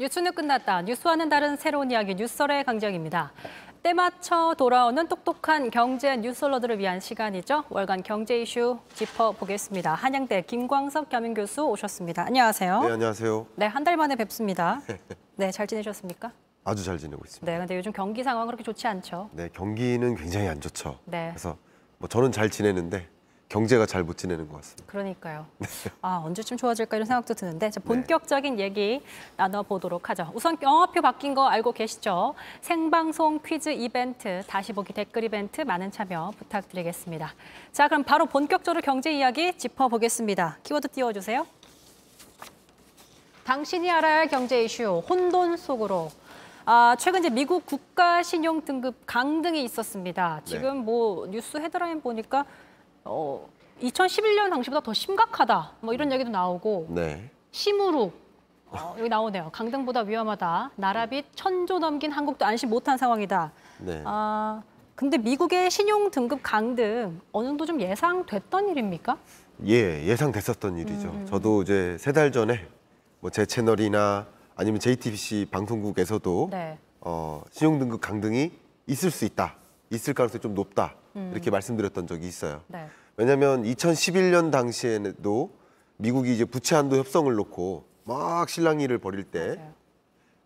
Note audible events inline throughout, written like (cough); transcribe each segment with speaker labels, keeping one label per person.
Speaker 1: 뉴스는 끝났다. 뉴스와는 다른 새로운 이야기 뉴스설의 강정입니다. 때맞춰 돌아오는 똑똑한 경제 뉴스러들을 위한 시간이죠. 월간 경제 이슈 짚어보겠습니다. 한양대 김광석 겸임 교수 오셨습니다. 안녕하세요. 네, 안녕하세요. 네, 한 달 만에 뵙습니다. (laughs) 네, 잘 지내셨습니까?
Speaker 2: 아주 잘 지내고 있습니다.
Speaker 1: 네, 근데 요즘 경기 상황 그렇게 좋지 않죠?
Speaker 2: 네, 경기는 굉장히 안 좋죠. 네. 그래서 뭐 저는 잘 지내는데 경제가 잘 못
Speaker 1: 지내는 것 같습니다. 그러니까요. 네. 아 언제쯤 좋아질까 이런 생각도 드는데 네. 본격적인 네. 얘기 나눠보도록 하죠. 우선 영화표 바뀐 거 알고 계시죠? 생방송 퀴즈 이벤트, 다시 보기 댓글 이벤트 많은 참여 부탁드리겠습니다. 자 그럼 바로 본격적으로 경제 이야기 짚어보겠습니다. 키워드 띄워주세요. 당신이 알아야 할 경제 이슈, 혼돈 속으로. 아, 최근 이제 미국 국가 신용 등급 강등이 있었습니다. 네. 지금 네. 뭐 뉴스 헤드라인 보니까 어, 2011년 당시보다 더 심각하다 뭐 이런 음. 얘기도 나오고 네. 심으로 어, 여기 나오네요. 강등보다 위험하다. 나라빚 음. 천조 넘긴 한국도 안심 못한 상황이다. 네. 아 근데 미국의 신용 등급 강등 어느 정도 좀 예상됐던 일입니까?
Speaker 2: 예, 예상됐었던 일이죠. 음. 저도 이제 세 달 전에 뭐 제 채널이나 아니면 JTBC 방송국에서도 네. 어, 신용 등급 강등이 있을 수 있다, 있을 가능성이 좀 높다. 음. 이렇게 말씀드렸던 적이 있어요. 네. 왜냐하면 2011년 당시에도 미국이 이제 부채 한도 협상을 놓고 막 실랑이를 벌일 때 맞아요.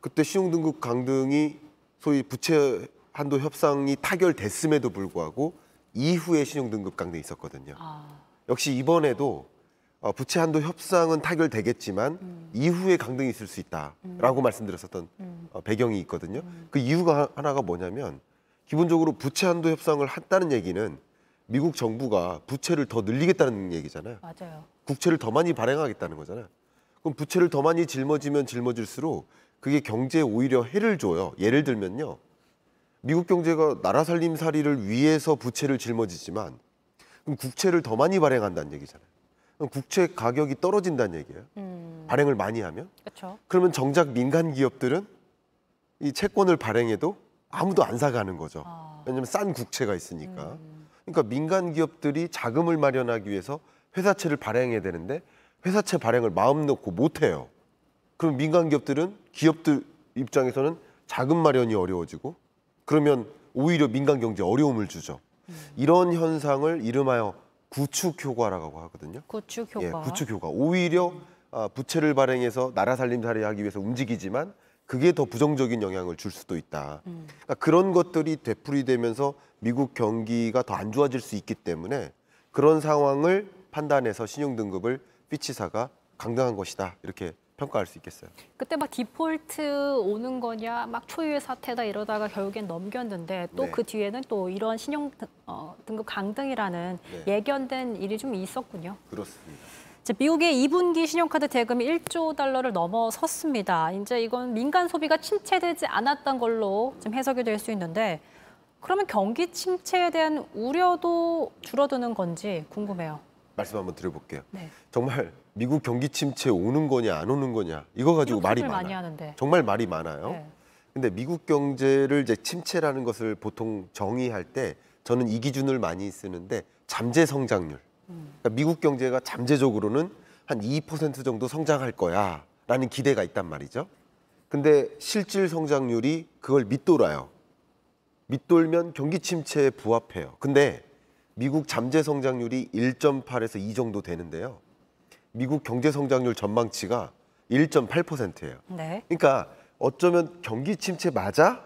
Speaker 2: 그때 신용등급 강등이 소위 부채 한도 협상이 타결됐음에도 불구하고 이후에 신용등급 강등이 있었거든요. 아. 역시 이번에도 어, 부채 한도 협상은 타결되겠지만 음. 이후에 강등이 있을 수 있다라고 음. 말씀드렸었던 음. 어, 배경이 있거든요. 음. 그 이유가 하나가 뭐냐면 기본적으로 부채 한도 협상을 했다는 얘기는 미국 정부가 부채를 더 늘리겠다는 얘기잖아요. 맞아요. 국채를 더 많이 발행하겠다는 거잖아요. 그럼 부채를 더 많이 짊어지면 짊어질수록 그게 경제에 오히려 해를 줘요. 예를 들면요. 미국 경제가 나라 살림살이를 위해서 부채를 짊어지지만 그럼 국채를 더 많이 발행한다는 얘기잖아요. 그럼 국채 가격이 떨어진다는 얘기예요. 음... 발행을 많이 하면. 그렇죠. 그러면 정작 민간 기업들은 이 채권을 발행해도 아무도 안 사가는 거죠. 아. 왜냐하면 싼 국채가 있으니까. 음. 그러니까 민간 기업들이 자금을 마련하기 위해서 회사채를 발행해야 되는데 회사채 발행을 마음 놓고 못 해요. 그럼 민간 기업들은 기업들 입장에서는 자금 마련이 어려워지고 그러면 오히려 민간 경제 어려움을 주죠. 음. 이런 현상을 이름하여 구축 효과라고 하거든요.
Speaker 1: 구축 효과. 예, 구축
Speaker 2: 효과. 오히려 아, 부채를 발행해서 나라 살림살이 하기 위해서 움직이지만 그게 더 부정적인 영향을 줄 수도 있다. 음. 그러니까 그런 것들이 되풀이되면서 미국 경기가 더 안 좋아질 수 있기 때문에 그런 상황을 판단해서 신용 등급을 피치사가 강등한 것이다 이렇게 평가할 수 있겠어요.
Speaker 1: 그때 막 디폴트 오는 거냐, 막 초유의 사태다 이러다가 결국엔 넘겼는데 또그 네. 그 뒤에는 또 이런 신용 등, 어, 급 강등이라는 네. 예견된 일이 좀 있었군요. 그렇습니다. 미국의 2분기 신용카드 대금이 1조 달러를 넘어섰습니다. 이제 이건 민간 소비가 침체되지 않았던 걸로 좀 해석이 될 수 있는데 그러면 경기 침체에 대한 우려도 줄어드는 건지 궁금해요.
Speaker 2: 말씀 한번 드려볼게요. 네. 정말 미국 경기 침체 오는 거냐 안 오는 거냐 이거 가지고 말이 많아요. 정말 말이 많아요. 네. 근데 미국 경제를 이제 침체라는 것을 보통 정의할 때 저는 이 기준을 많이 쓰는데 잠재 성장률. 그러니까 미국 경제가 잠재적으로는 한 2% 정도 성장할 거야라는 기대가 있단 말이죠. 근데 실질 성장률이 그걸 밑돌아요. 밑돌면 경기 침체에 부합해요. 근데 미국 잠재 성장률이 1.8에서 2 정도 되는데요. 미국 경제 성장률 전망치가 1.8%예요. 네. 그러니까 어쩌면 경기 침체 맞아?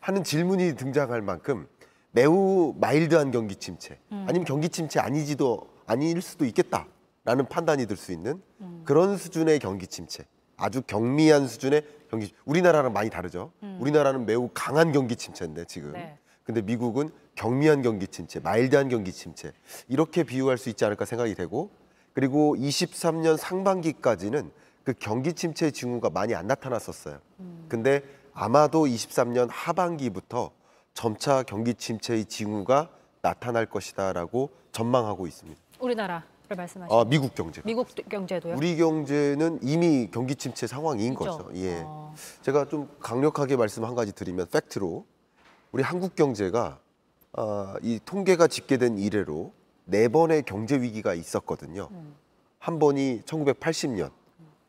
Speaker 2: 하는 질문이 등장할 만큼 매우 마일드한 경기 침체, 음. 아니면 경기 침체 아니지도 아닐 수도 있겠다라는 판단이 들 수 있는 그런 수준의 경기 침체. 아주 경미한 수준의 경기. 우리나라랑 많이 다르죠. 음. 우리나라는 매우 강한 경기 침체인데 지금. 네. 근데 미국은 경미한 경기 침체, 마일드한 경기 침체 이렇게 비유할 수 있지 않을까 생각이 되고 그리고 23년 상반기까지는 그 경기 침체 징후가 많이 안 나타났었어요. 음. 근데 아마도 23년 하반기부터 점차 경기 침체의 징후가 나타날 것이다라고 전망하고 있습니다.
Speaker 1: 우리나라를 말씀하시죠.
Speaker 2: 아, 미국 경제.
Speaker 1: 미국 경제도요? 우리
Speaker 2: 경제는 이미 경기 침체 상황인 그렇죠? 거죠. 예. 어... 제가 좀 강력하게 말씀 한 가지 드리면 팩트로 우리 한국 경제가 아, 이 통계가 집계된 이래로 네 번의 경제 위기가 있었거든요. 음. 한 번이 1980년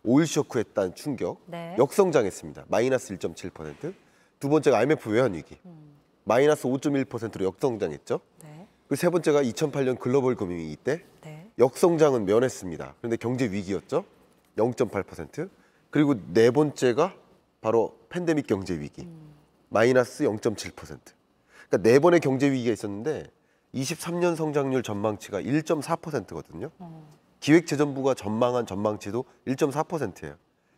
Speaker 2: 오일 쇼크에 따른 충격 네. 역성장했습니다. 마이너스 1.7%. 두 번째가 IMF 외환 위기. 음. 마이너스 5.1%로 역성장했죠. 네. 그세 번째가 2008년 글로벌 금융위기 때 네. 역성장은 면했습니다. 그런데 경제 위기였죠. 0.8%. 그리고 네 번째가 바로 팬데믹 경제 위기. 음. 마이너스 0.7%. 그러니까 네 번의 경제 위기가 있었는데 23년 성장률 전망치가 1.4%거든요. 어. 기획재정부가 전망한 전망치도 1.4%예요.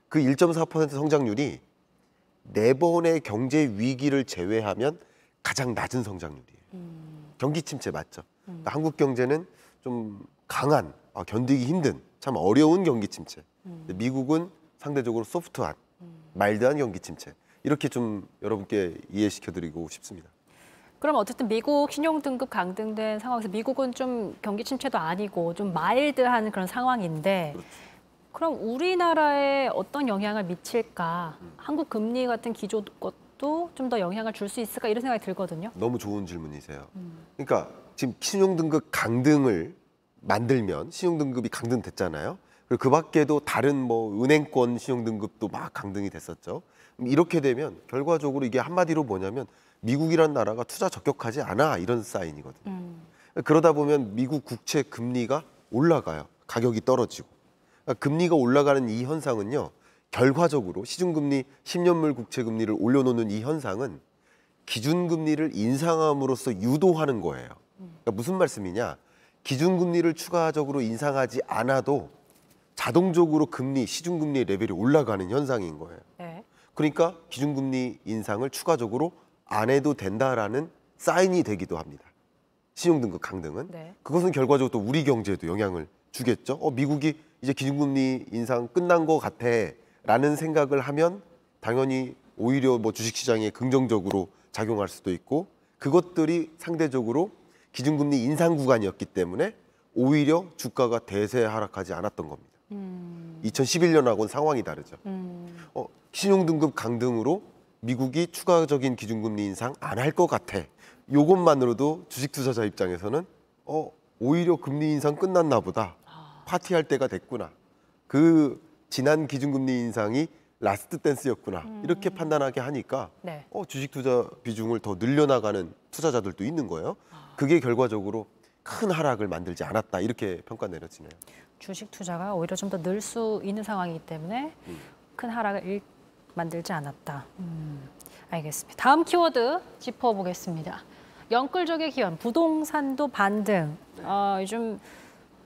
Speaker 2: 그 1.4% 성장률이 네 번의 경제 위기를 제외하면 가장 낮은 성장률이에요. 음. 경기 침체 맞죠. 그 한국 경제는 좀 강한, 아, 견디기 힘든, 참 어려운 경기 침체. 미국은 상대적으로 소프트한, 말도한 경기 침체. 이렇게 좀 여러분께 이해시켜드리고 싶습니다.
Speaker 1: 그럼 어쨌든 미국 신용등급 강등된 상황에서 미국은 좀 경기 침체도 아니고 좀 마일드한 그런 상황인데 그렇죠. 그럼 우리나라에 어떤 영향을 미칠까? 음. 한국 금리 같은 기조 것도 좀더 영향을 줄 수 있을까 이런 생각이 들거든요.
Speaker 2: 너무 좋은 질문이세요. 음. 그러니까 지금 신용등급 강등을 만들면 신용등급이 강등됐잖아요. 그리고 그 밖에도 다른 뭐 은행권 신용등급도 막 강등이 됐었죠. 이렇게 되면 결과적으로 이게 한마디로 뭐냐면 미국이란 나라가 투자 적격하지 않아 이런 사인이거든요. 음. 그러다 보면 미국 국채 금리가 올라가요. 가격이 떨어지고. 그러니까 금리가 올라가는 이 현상은요. 결과적으로 시중금리 10년물 국채금리를 올려놓는 이 현상은 기준금리를 인상함으로써 유도하는 거예요. 그러니까 무슨 말씀이냐? 기준금리를 추가적으로 인상하지 않아도 자동적으로 금리, 시중금리 레벨이 올라가는 현상인 거예요. 네. 그러니까 기준금리 인상을 추가적으로 안 해도 된다라는 사인이 되기도 합니다. 신용등급 강등은. 네. 그것은 결과적으로 또 우리 경제에도 영향을 주겠죠. 어, 미국이 이제 기준금리 인상 끝난 것 같아. 라는 생각을 하면 당연히 오히려 뭐 주식시장에 긍정적으로 작용할 수도 있고 그것들이 상대적으로 기준금리 인상 구간이었기 때문에 오히려 주가가 대세 하락하지 않았던 겁니다. 음. 2011년하고는 상황이 다르죠. 음. 어, 신용등급 강등으로 미국이 추가적인 기준금리 인상 안 할 것 같아. 요것만으로도 주식 투자자 입장에서는 어, 오히려 금리 인상 끝났나 보다. 아. 파티할 때가 됐구나. 그 지난 기준금리 인상이 라스트 댄스였구나 음. 이렇게 판단하게 하니까 네. 어, 주식 투자 비중을 더 늘려나가는 투자자들도 있는 거예요. 아. 그게 결과적으로 큰 하락을 만들지 않았다 이렇게 평가 내려지네요.
Speaker 1: 주식 투자가 오히려 좀 더 늘 수 있는 상황이기 때문에 음. 큰 하락을 일, 만들지 않았다. 음. 알겠습니다. 다음 키워드 짚어보겠습니다. 영끌적의 기원 부동산도 반등. 어, 요즘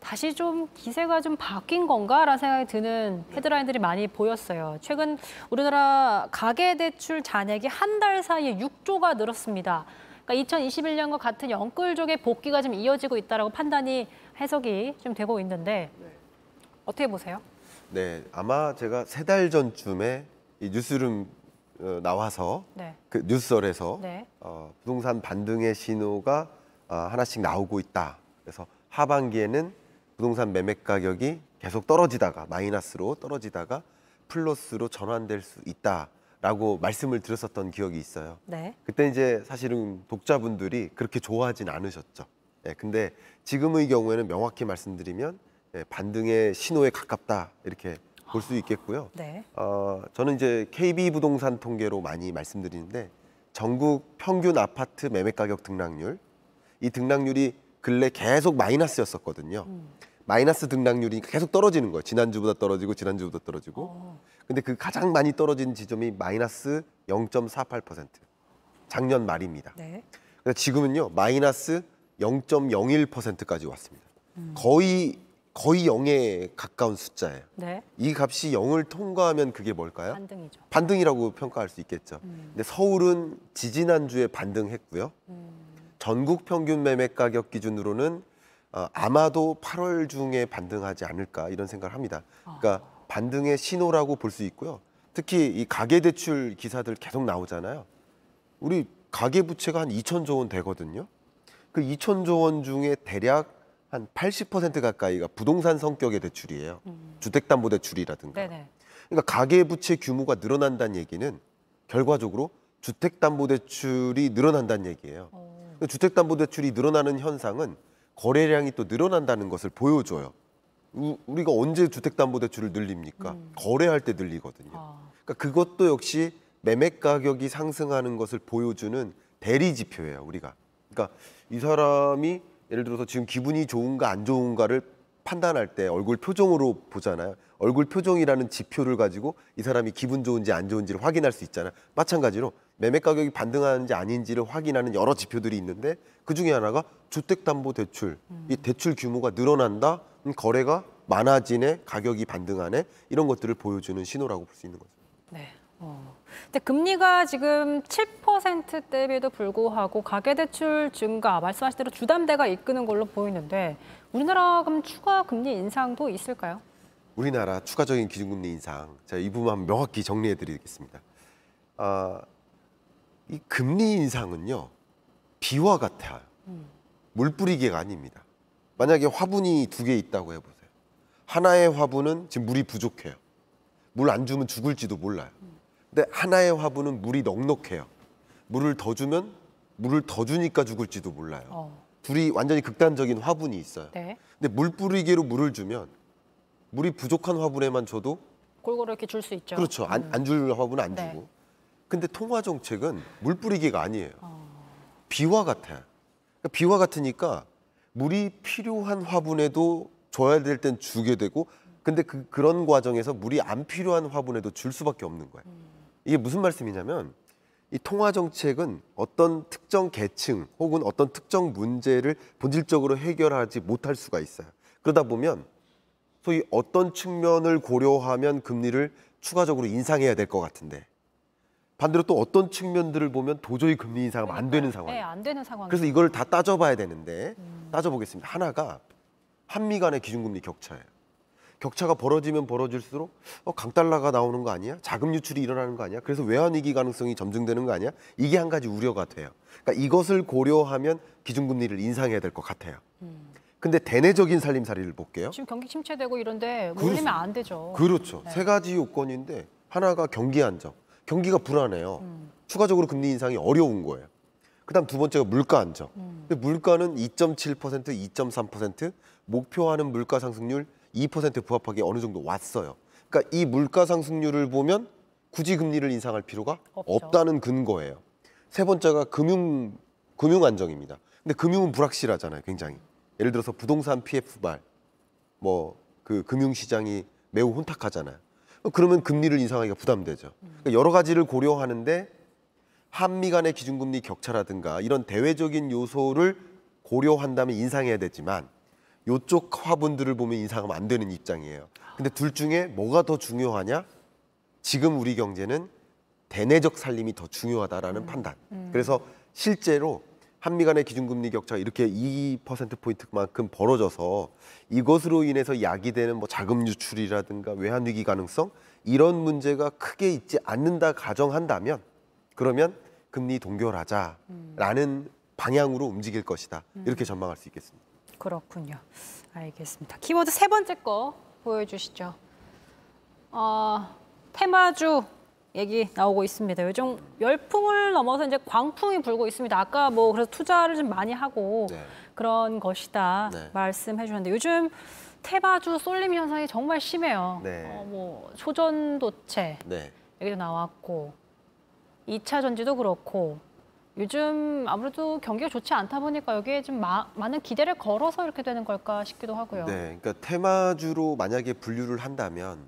Speaker 1: 다시 좀 기세가 좀 바뀐 건가라는 생각이 드는 헤드라인들이 많이 보였어요. 최근 우리나라 가계대출 잔액이 한 달 사이에 6조가 늘었습니다. 그러니까 2021년과 같은 영끌족의 복귀가 좀 이어지고 있다라고 판단이 해석이 좀 되고 있는데 어떻게 보세요?
Speaker 2: 네, 아마 제가 세 달 전쯤에 이 뉴스룸 어, 나와서 네. 그 뉴스설에서 네. 어, 부동산 반등의 신호가 어, 하나씩 나오고 있다. 그래서 하반기에는 부동산 매매 가격이 계속 떨어지다가 마이너스로 떨어지다가 플러스로 전환될 수 있다라고 말씀을 드렸었던 기억이 있어요. 네. 그때 이제 사실은 독자분들이 그렇게 좋아하진 않으셨죠. 예, 근데 지금의 경우에는 명확히 말씀드리면 예, 반등의 신호에 가깝다 이렇게 볼 수 있겠고요. 네. 어, 저는 이제 KB 부동산 통계로 많이 말씀드리는데 전국 평균 아파트 매매 가격 등락률 이 등락률이 근래 계속 마이너스였었거든요. 음. 마이너스 등락률이 계속 떨어지는 거예요. 지난주보다 떨어지고 지난주보다 떨어지고. 어. 근데 그 가장 많이 떨어진 지점이 마이너스 0.48% 작년 말입니다. 네. 그래서 지금은요 마이너스 0.01%까지 왔습니다. 음. 거의 거의 0에 가까운 숫자예요. 네. 이 값이 0을 통과하면 그게 뭘까요? 반등이죠. 반등이라고 평가할 수 있겠죠. 음. 근데 서울은 지지난 주에 반등했고요. 음. 전국 평균 매매 가격 기준으로는 어, 아마도 8월 중에 반등하지 않을까 이런 생각을 합니다. 아. 그러니까 반등의 신호라고 볼 수 있고요. 특히 이 가계 대출 기사들 계속 나오잖아요. 우리 가계 부채가 한 2천조 원 되거든요. 그 2천조 원 중에 대략 한 80% 가까이가 부동산 성격의 대출이에요. 음. 주택담보대출이라든가. 네네. 그러니까 가계부채 규모가 늘어난다는 얘기는 결과적으로 주택담보대출이 늘어난다는 얘기예요. 오. 어. 그 주택담보대출이 늘어나는 현상은 거래량이 또 늘어난다는 것을 보여줘요. 우리가 언제 주택담보대출을 늘립니까? 음. 거래할 때 늘리거든요. 아. 그러니까 그것도 역시 매매 가격이 상승하는 것을 보여주는 대리 지표예요, 우리가. 그러니까 이 사람이 예를 들어서 지금 기분이 좋은가 안 좋은가를 판단할 때 얼굴 표정으로 보잖아요. 얼굴 표정이라는 지표를 가지고 이 사람이 기분 좋은지 안 좋은지를 확인할 수 있잖아요. 마찬가지로 매매 가격이 반등하는지 아닌지를 확인하는 여러 지표들이 있는데 그 중에 하나가 주택담보대출 음. 이 대출 규모가 늘어난다 거래가 많아지네 가격이 반등하네 이런 것들을 보여주는 신호라고 볼 수 있는 거죠. 네.
Speaker 1: 어. 근데 금리가 지금 7%대비도 불구하고 가계대출 증가, 말씀하신 대로 주담대가 이끄는 걸로 보이는데 우리나라 그럼 추가 금리 인상도 있을까요?
Speaker 2: 우리나라 추가적인 기준금리 인상, 제가 이 부분 한번 명확히 정리해 드리겠습니다. 아, 이 금리 인상은요 비와 같아요. 음. 물 뿌리기가 아닙니다. 만약에 화분이 두 개 있다고 해보세요. 하나의 화분은 지금 물이 부족해요. 물 안 주면 죽을지도 몰라요. 음. 근데 하나의 화분은 물이 넉넉해요. 물을 더 주면 물을 더 주니까 죽을지도 몰라요. 어. 둘이 완전히 극단적인 화분이 있어요. 네. 근데 물 뿌리기로 물을 주면 물이 부족한 화분에만 줘도
Speaker 1: 골고루 이렇게 줄 수 있죠. 그렇죠. 안줄
Speaker 2: 음. 화분은 안 네. 주고 근데 통화 정책은 물 뿌리기가 아니에요. 어. 비와 같아. 그 그러니까 비와 같으니까 물이 필요한 화분에도 줘야 될 땐 주게 되고 근데 그, 그런 과정에서 물이 안 필요한 화분에도 줄 수밖에 없는 거예요. 음. 이게 무슨 말씀이냐면 이 통화 정책은 어떤 특정 계층 혹은 어떤 특정 문제를 본질적으로 해결하지 못할 수가 있어요. 그러다 보면 소위 어떤 측면을 고려하면 금리를 추가적으로 인상해야 될 것 같은데 반대로 또 어떤 측면들을 보면 도저히 금리 인상은 그안 되는 상황. 네,
Speaker 1: 안 되는 상황. 그래서
Speaker 2: 이걸 다 따져봐야 되는데 음. 따져보겠습니다. 하나가 한미 간의 기준금리 격차예요. 격차가 벌어지면 벌어질수록 어, 강달러가 나오는 거 아니야? 자금 유출이 일어나는 거 아니야? 그래서 외환 위기 가능성이 점증되는 거 아니야? 이게 한 가지 우려가 돼요. 그러니까 이것을 고려하면 기준금리를 인상해야 될 것 같아요. 음. 근데 대내적인 살림살이를 볼게요. 지금
Speaker 1: 경기 침체되고 이런데 그렇죠. 물리면 안 되죠.
Speaker 2: 그렇죠. 네. 세 가지 요건인데 하나가 경기 안정, 경기가 불안해요. 음. 추가적으로 금리 인상이 어려운 거예요. 그다음 두 번째가 물가 안정. 음. 근데 물가는 2.7%, 2.3% 목표하는 물가 상승률 2% 부합하기 어느 정도 왔어요. 그러니까 이 물가 상승률을 보면 굳이 금리를 인상할 필요가 없죠. 없다는 근거예요. 세 번째가 금융 금융 안정입니다. 근데 금융은 불확실하잖아요, 굉장히. 예를 들어서 부동산 PF 발, 뭐 그 금융 시장이 매우 혼탁하잖아요. 그러면 금리를 인상하기가 부담되죠. 그러니까 여러 가지를 고려하는데 한미 간의 기준금리 격차라든가 이런 대외적인 요소를 고려한다면 인상해야 되지만 요쪽 화분들을 보면 인상하면 안 되는 입장이에요. 근데 둘 중에 뭐가 더 중요하냐? 지금 우리 경제는 대내적 살림이 더 중요하다라는 음. 판단. 음. 그래서 실제로 한미 간의 기준금리 격차가 이렇게 2%포인트만큼 벌어져서 이것으로 인해서 야기되는 뭐 자금 유출이라든가 외환위기 가능성 이런 문제가 크게 있지 않는다 가정한다면 그러면 금리 동결하자라는 음. 방향으로 움직일 것이다. 음. 이렇게 전망할 수 있겠습니다.
Speaker 1: 그렇군요. 알겠습니다. 키워드 세 번째 거 보여주시죠. 어, 테마주 얘기 나오고 있습니다. 요즘 열풍을 넘어서 이제 광풍이 불고 있습니다. 아까 뭐 그래서 투자를 좀 많이 하고 네. 그런 것이다 네. 말씀해 주셨는데 요즘 테바주 쏠림 현상이 정말 심해요. 네. 어, 뭐 소전도체 네. 얘기도 나왔고 2차 전지도 그렇고 요즘 아무래도 경기가 좋지 않다 보니까 여기에 좀 마, 많은 기대를 걸어서 이렇게 되는 걸까 싶기도 하고요.
Speaker 2: 네, 그러니까 테마주로 만약에 분류를 한다면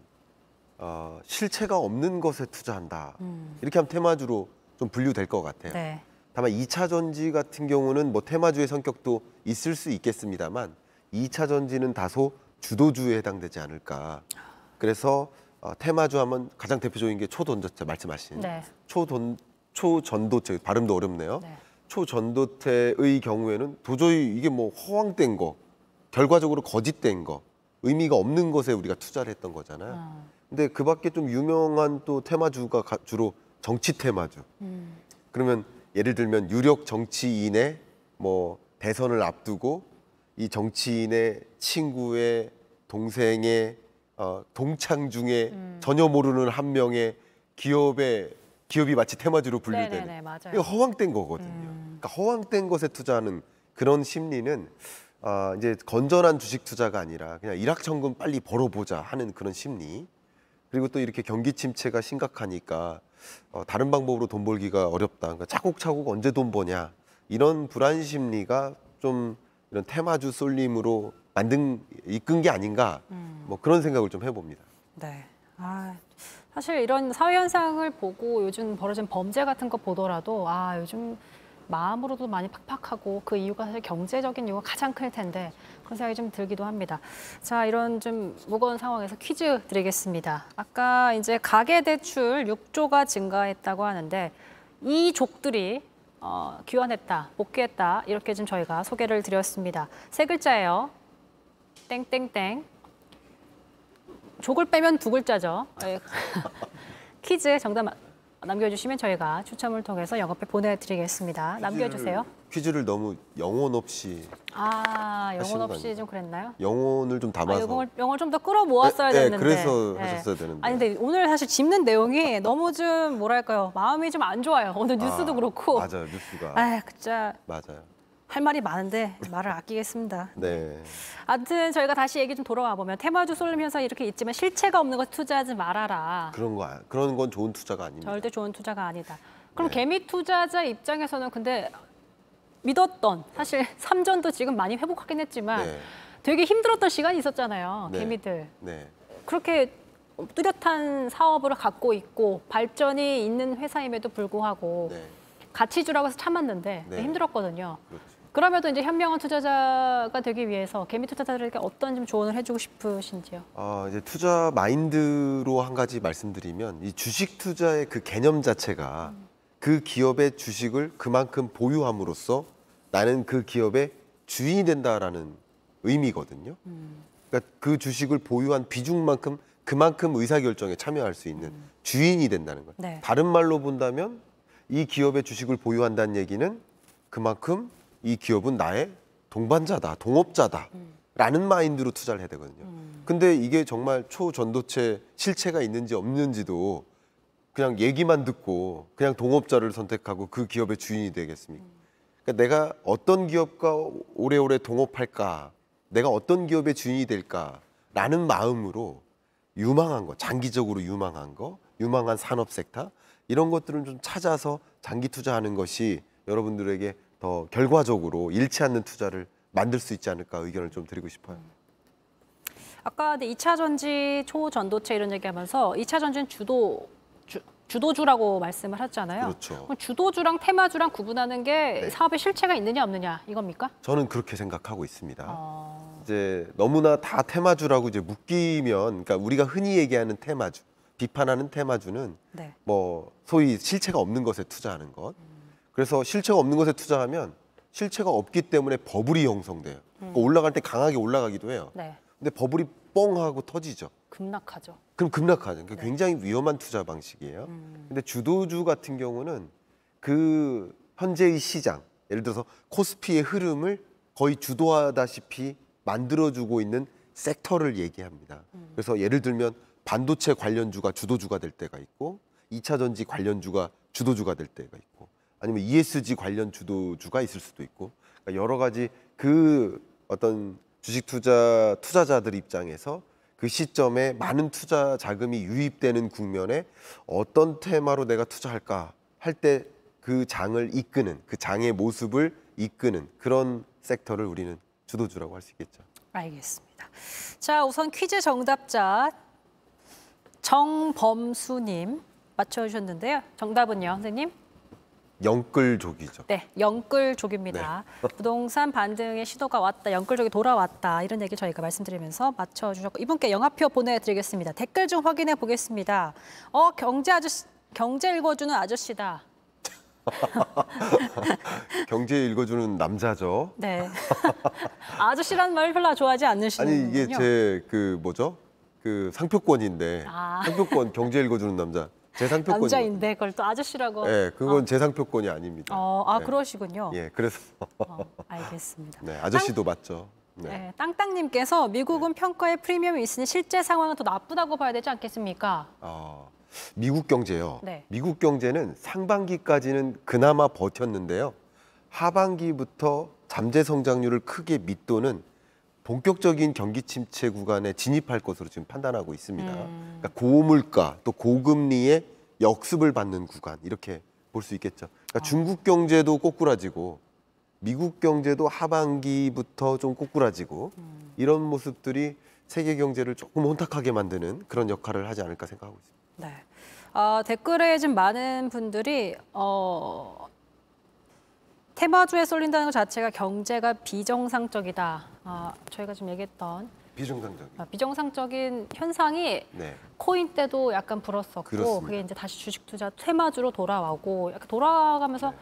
Speaker 2: 어, 실체가 없는 것에 투자한다. 음. 이렇게 하면 테마주로 좀 분류될 것 같아요. 네. 다만 2차 전지 같은 경우는 뭐 테마주의 성격도 있을 수 있겠습니다만 2차 전지는 다소 주도주에 해당되지 않을까. 그래서 어, 테마주 하면 가장 대표적인 게초돈도체 말씀하신 네. 초돈 초전도체 발음도 어렵네요. 네. 초전도체의 경우에는 도저히 이게 뭐 허황된 거 결과적으로 거짓된 거 의미가 없는 것에 우리가 투자를 했던 거잖아요. 음. 근데 그 밖에 좀 유명한 또 테마주가 가, 주로 정치 테마주. 음. 그러면 예를 들면 유력 정치인의 뭐 대선을 앞두고 이 정치인의 친구의 동생의 어, 동창 중에 음. 전혀 모르는 한 명의 기업의 기업이 마치 테마주로 분류되는 네네네, 맞아요. 허황된 거거든요. 음. 그러니까 허황된 것에 투자하는 그런 심리는 아, 이제 건전한 주식 투자가 아니라 그냥 일확천금 빨리 벌어보자 하는 그런 심리. 그리고 또 이렇게 경기 침체가 심각하니까 어, 다른 방법으로 돈 벌기가 어렵다. 그러니까 차곡차곡 언제 돈 버냐 이런 불안 심리가 좀 이런 테마주 쏠림으로 만든 이끈 게 아닌가 음. 뭐 그런 생각을 좀 해봅니다.
Speaker 1: 네. 아, 사실 이런 사회 현상을 보고 요즘 벌어진 범죄 같은 거 보더라도 아 요즘 마음으로도 많이 팍팍하고 그 이유가 사실 경제적인 이유가 가장 클 텐데 그런 생각이 좀 들기도 합니다. 자, 이런 좀 무거운 상황에서 퀴즈 드리겠습니다. 아까 이제 가계 대출 6조가 증가했다고 하는데 이 족들이 어, 귀환했다, 복귀했다 이렇게 좀 저희가 소개를 드렸습니다. 세 글자예요. 땡땡땡. 족을 빼면 두 글자죠. 예. (laughs) 퀴즈 정답 남겨주시면 저희가 추첨을 통해서 영업에 보내드리겠습니다. 퀴즈를, 남겨주세요.
Speaker 2: 퀴즈를 너무 영혼 없이
Speaker 1: 아 영혼 없이 좀 그랬나요?
Speaker 2: 영혼을 좀 아, 담아서 아, 영혼을,
Speaker 1: 영혼을 좀 더 끌어 모았어야 네, 네, 됐는데 네, 그래서 네. 하셨어야 되는데 아니 근데 오늘 사실 짚는 내용이 너무 좀 뭐랄까요 마음이 좀 안 좋아요 오늘 뉴스도 아, 그렇고 맞아요
Speaker 2: 뉴스가 아 진짜 맞아요
Speaker 1: 할 말이 많은데 말을 아끼겠습니다. 네. 아무튼 저희가 다시 얘기 좀 돌아와 보면 테마주 쏠림 현상이 렇게 있지만 실체가 없는 것 투자하지 말아라.
Speaker 2: 그런 거 그런 건 좋은 투자가 아닙니다.
Speaker 1: 절대 좋은 투자가 아니다. 그럼 네. 개미 투자자 입장에서는 근데 믿었던 사실 (laughs) 삼전도 지금 많이 회복하긴 했지만 네. 되게 힘들었던 시간이 있었잖아요. 네. 개미들. 네. 그렇게 뚜렷한 사업을 갖고 있고 발전이 있는 회사임에도 불구하고 가치주라고 네. 해서 참았는데 네. 힘들었거든요. 그렇죠. 그럼에도 이제 현명한 투자자가 되기 위해서 개미 투자자들에게 어떤 좀 조언을 해주고 싶으신지요?
Speaker 2: 어, 이제 투자 마인드로 한 가지 말씀드리면 이 주식 투자의 그 개념 자체가 음. 그 기업의 주식을 그만큼 보유함으로써 나는 그 기업의 주인이 된다라는 의미거든요. 음. 그러니까 그 주식을 보유한 비중만큼 그만큼 의사결정에 참여할 수 있는 음. 주인이 된다는 거예요. 네. 다른 말로 본다면 이 기업의 주식을 보유한다는 얘기는 그만큼 이 기업은 나의 동반자다, 동업자다. 라는 마인드로 투자를 해야 되거든요. 음. 근데 이게 정말 초전도체 실체가 있는지 없는지도 그냥 얘기만 듣고 그냥 동업자를 선택하고 그 기업의 주인이 되겠습니까? 음. 그러니까 내가 어떤 기업과 오래오래 동업할까? 내가 어떤 기업의 주인이 될까? 라는 마음으로 유망한 거, 장기적으로 유망한 거, 유망한 산업 섹터 이런 것들을 좀 찾아서 장기 투자하는 것이 여러분들에게 더 결과적으로 잃지 않는 투자를 만들 수 있지 않을까 의견을 좀 드리고 싶어요.
Speaker 1: 아까 2차 전지, 초전도체 이런 얘기하면서 2차 전지는 주도 주, 주도주라고 말씀을 하잖아요 그렇죠. 주도주랑 테마주랑 구분하는 게 네. 사업의 실체가 있느냐 없느냐 이겁니까?
Speaker 2: 저는 그렇게 생각하고 있습니다. 어... 이제 너무나 다 테마주라고 이제 묶이면 그러니까 우리가 흔히 얘기하는 테마주, 비판하는 테마주는 네. 뭐 소위 실체가 없는 것에 투자하는 것. 음. 그래서 실체가 없는 것에 투자하면 실체가 없기 때문에 버블이 형성돼요. 그러니까 음. 올라갈 때 강하게 올라가기도 해요. 네. 근데 버블이 뻥 하고 터지죠.
Speaker 1: 급락하죠.
Speaker 2: 그럼 급락하죠. 그러니까 네. 굉장히 위험한 투자 방식이에요. 음. 근데 주도주 같은 경우는 그 현재의 시장, 예를 들어서 코스피의 흐름을 거의 주도하다시피 만들어주고 있는 섹터를 얘기합니다. 음. 그래서 예를 들면 반도체 관련주가 주도주가 될 때가 있고 이차 전지 관련주가 주도주가 될 때가 있고 아니면 ESG 관련 주도주가 있을 수도 있고 그러니까 여러 가지 그 어떤 주식 투자 투자자들 입장에서 그 시점에 많은 투자 자금이 유입되는 국면에 어떤 테마로 내가 투자할까 할 때 그 장을 이끄는 그 장의 모습을 이끄는 그런 섹터를 우리는 주도주라고 할 수 있겠죠.
Speaker 1: 알겠습니다. 자, 우선 퀴즈 정답자 정범수님 맞춰주셨는데요. 정답은요, 선생님?
Speaker 2: 영끌족이죠.
Speaker 1: 네, 영끌족입니다. 네. (laughs) 부동산 반등의 시도가 왔다, 영끌족이 돌아왔다 이런 얘기 저희가 말씀드리면서 맞춰주셨고 이분께 영화표 보내드리겠습니다. 댓글 좀 확인해 보겠습니다. 어, 경제 아저씨, 경제 읽어주는 아저씨다.
Speaker 2: (laughs) 경제 읽어주는 남자죠.
Speaker 1: 네. (laughs) 아저씨라는 말 별로 좋아하지 않으시는 아니 이게 제
Speaker 2: 그 뭐죠? 그 상표권인데 아. 상표권 경제 읽어주는 남자 재상표권
Speaker 1: 남자인데 그걸 또 아저씨라고. 네,
Speaker 2: 그건 아. 어. 재상표권이 아닙니다. 어, 아 네.
Speaker 1: 그러시군요. 예,
Speaker 2: 그래서 어,
Speaker 1: 알겠습니다.
Speaker 2: 네, 아저씨도 땅... 맞죠.
Speaker 1: 네. 네, 땅땅님께서 미국은 네. 평가에 프리미엄이 있으니 실제 상황은 더 나쁘다고 봐야 되지 않겠습니까?
Speaker 2: 어, 미국 경제요. 네. 미국 경제는 상반기까지는 그나마 버텼는데요. 하반기부터 잠재 성장률을 크게 밑도는 본격적인 경기 침체 구간에 진입할 것으로 지금 판단하고 있습니다. 음. 그러니까 고물가 또 고금리의 역습을 받는 구간 이렇게 볼 수 있겠죠. 그러니까 아. 중국 경제도 꼬꾸라지고 미국 경제도 하반기부터 좀 꼬꾸라지고 음. 이런 모습들이 세계 경제를 조금 혼탁하게 만드는 그런 역할을 하지 않을까 생각하고 있습니다.
Speaker 1: 네. 어, 댓글에 좀 많은 분들이 어, 테마주에 쏠린다는 것 자체가 경제가 비정상적이다. 아, 저희가 지금 얘기했던 비정상적인 아, 비정상적인 현상이 네. 코인 때도 약간 불었었고 그렇습니다. 그게 이제 다시 주식 투자 테마주로 돌아오고 약간 돌아가면서 네.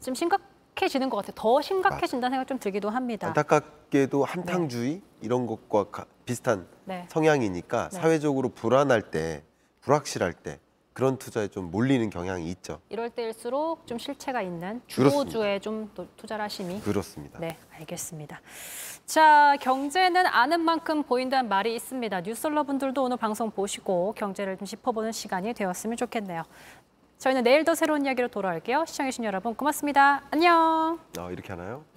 Speaker 1: 지 심각해지는 것 같아요. 더 심각해진다는 생각 좀 들기도 합니다.
Speaker 2: 안타깝게도 한탕주의 네. 이런 것과 비슷한 네. 성향이니까 네. 사회적으로 불안할 때 불확실할 때 그런 투자에 좀 몰리는 경향이 있죠.
Speaker 1: 이럴 때일수록 좀 실체가 있는 주도주에 좀 투자를 하심이 그렇습니다. 네, 알겠습니다. 자, 경제는 아는 만큼 보인다는 말이 있습니다. 뉴스러 분들도 오늘 방송 보시고 경제를 좀 짚어보는 시간이 되었으면 좋겠네요. 저희는 내일 더 새로운 이야기로 돌아올게요. 시청해주신 여러분 고맙습니다. 안녕.
Speaker 2: 아, 이렇게 하나요?